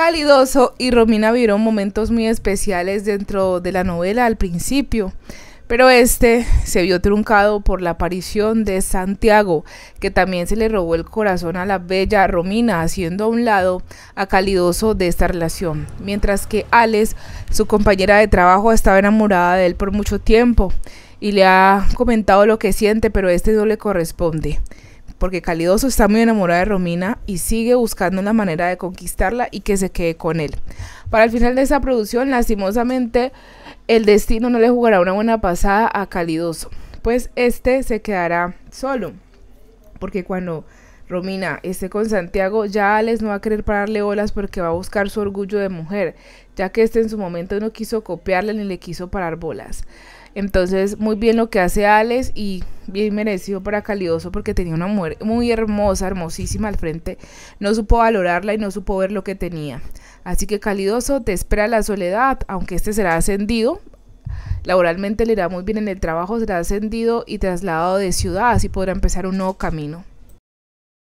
Calidoso y Romina vivieron momentos muy especiales dentro de la novela al principio, pero este se vio truncado por la aparición de Santiago, que también se le robó el corazón a la bella Romina, haciendo a un lado a Calidoso de esta relación, mientras que Alex, su compañera de trabajo, estaba enamorada de él por mucho tiempo y le ha comentado lo que siente, pero este no le corresponde porque Calidoso está muy enamorado de Romina y sigue buscando la manera de conquistarla y que se quede con él. Para el final de esa producción, lastimosamente, el destino no le jugará una buena pasada a Calidoso, pues este se quedará solo, porque cuando Romina este con Santiago, ya Alex no va a querer pararle olas porque va a buscar su orgullo de mujer, ya que este en su momento no quiso copiarle ni le quiso parar bolas. Entonces, muy bien lo que hace Alex y bien merecido para Calidoso porque tenía una mujer muy hermosa, hermosísima al frente. No supo valorarla y no supo ver lo que tenía. Así que Calidoso te espera la soledad, aunque este será ascendido. Laboralmente le irá muy bien en el trabajo, será ascendido y trasladado de ciudad, así podrá empezar un nuevo camino.